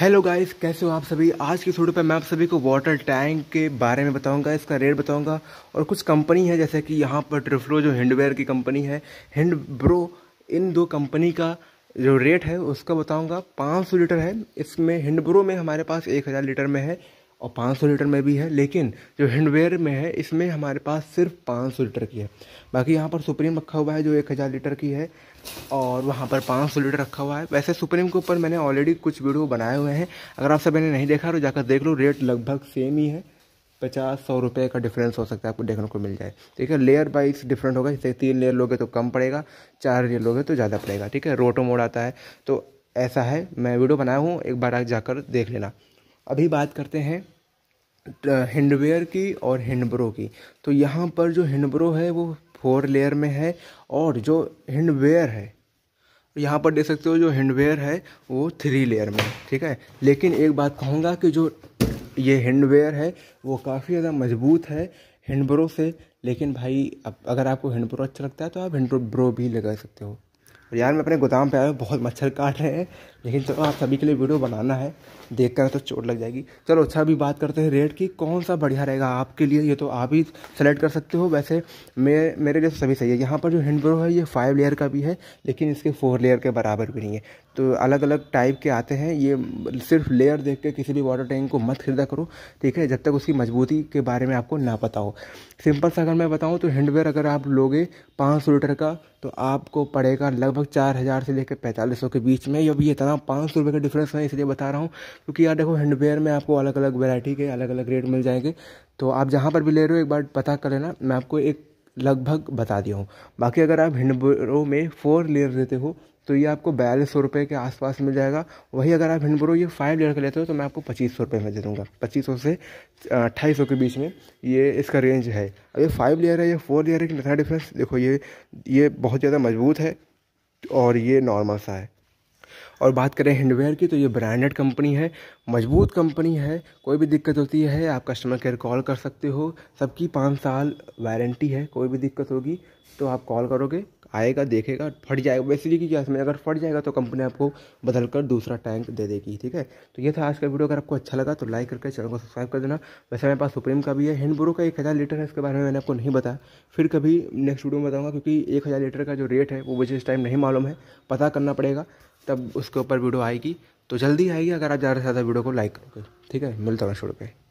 hello guys कैसे हो आप सभी आज की वीडियो पे मैं आप सभी को वाटर टैंक के बारे में बताऊंगा इसका रेट बताऊंगा और कुछ कंपनी है जैसे कि यहाँ पर ट्रिफ्लो जो हिंडवेयर की कंपनी है हिंड ब्रो इन दो कंपनी का जो रेट है उसका बताऊंगा 500 लीटर है इसमें हिंडब्रो में हमारे पास 1000 लीटर में है और 500 लीटर में भी है लेकिन जो हैंडवेयर में है इसमें हमारे पास सिर्फ 500 लीटर की है बाकी यहाँ पर सुप्रीम रखा हुआ है जो 1000 लीटर की है और वहाँ पर 500 लीटर रखा हुआ है वैसे सुप्रीम के ऊपर मैंने ऑलरेडी कुछ वीडियो बनाए हुए हैं अगर आप सब ने नहीं देखा तो जाकर देख लो रेट लगभग सेम ही है पचास सौ रुपये का डिफरेंस हो सकता है आपको देखने को मिल जाए ठीक है लेयर वाइज डिफरेंट होगा जैसे तीन लेयर लोगे तो कम पड़ेगा चार लेयर लोगे तो ज़्यादा पड़ेगा ठीक है रोटो मोड आता है तो ऐसा है मैं वीडियो बनाया हूँ एक बार जाकर देख लेना अभी बात करते हैं हिंडवेयर की और हिंडब्रो की तो यहाँ पर जो हिंडब्रो है वो फोर लेयर में है और जो हिंडवेयर है यहाँ पर देख सकते हो जो हिंडवेयर है वो थ्री लेयर में ठीक है लेकिन एक बात कहूँगा कि जो ये हिंडवेयर है वो काफ़ी ज़्यादा मजबूत है हिंडब्रो से लेकिन भाई अब अगर आपको हिंडब्रो अच्छा लगता है तो आप ब्रो भी लगा सकते हो और यार मैं अपने गोदाम पे आया हूँ बहुत मच्छर काट रहे हैं लेकिन चलो आप सभी के लिए वीडियो बनाना है देख कर तो चोट लग जाएगी चलो अच्छा अभी बात करते हैं रेट की कौन सा बढ़िया रहेगा आपके लिए ये तो आप ही सेलेक्ट कर सकते हो वैसे मे मेरे लिए तो सभी सही है यहाँ पर जो हैंड ब्रो है ये फाइव लेयर का भी है लेकिन इसके फोर लेयर के बराबर भी नहीं है तो अलग अलग टाइप के आते हैं ये सिर्फ लेयर देख के किसी भी वाटर टैंक को मत खरीदा करो ठीक है जब तक उसकी मजबूती के बारे में आपको ना पता हो सिंपल सा अगर मैं बताऊँ तो हैंडवेयर अगर आप लोगे पाँच सौ लीटर का तो आपको पड़ेगा लगभग चार हज़ार से लेकर पैंतालीस सौ के बीच में ये ये इतना पाँच सौ रुपये का डिफरेंस मैं इसलिए बता रहा हूँ क्योंकि यार देखो हैंडवेयर में आपको अलग अलग वैरायटी के अलग अलग रेट मिल जाएंगे तो आप जहाँ पर भी ले रहे हो एक बार पता कर लेना मैं आपको एक लगभग बता दिया हूँ बाकी अगर आप हिंडबेरो में फोर लेयर लेते हो तो ये आपको बयालीस सौ रुपये के आसपास मिल जाएगा वही अगर आप हिंडबोरो ये फाइव लीटर का लेते हो तो मैं आपको पच्चीस सौ रुपये में दे दूँगा पच्चीस सौ से अट्ठाईस सौ के बीच में ये इसका रेंज है अब ये फाइव लेयर है ये फोर लेयर है कि कितना डिफरेंस देखो ये ये बहुत ज़्यादा मजबूत है और ये नॉर्मल सा है और बात करें हैंडवेयर की तो ये ब्रांडेड कंपनी है मजबूत कंपनी है कोई भी दिक्कत होती है आप कस्टमर केयर कॉल कर सकते हो सबकी पाँच साल वारंटी है कोई भी दिक्कत होगी तो आप कॉल करोगे आएगा देखेगा फट जाएगा बेसिकली की क्या में अगर फट जाएगा तो कंपनी आपको बदल कर दूसरा टैंक दे देगी ठीक है तो ये था आज का वीडियो अगर आपको अच्छा लगा तो लाइक करके चैनल को सब्सक्राइब कर देना वैसे मेरे पास सुप्रीम का भी है हैंड बोरो का एक हज़ार लीटर है इसके बारे में मैंने आपको नहीं बताया फिर कभी नेक्स्ट वीडियो में बताऊँगा क्योंकि एक हज़ार लीटर का जो रेट है वो मुझे इस टाइम नहीं मालूम है पता करना पड़ेगा तब उसके ऊपर वीडियो आएगी तो जल्दी आएगी अगर आप ज़्यादा से ज़्यादा वीडियो को लाइक करोगे ठीक है मिलता हूँ शुरू पर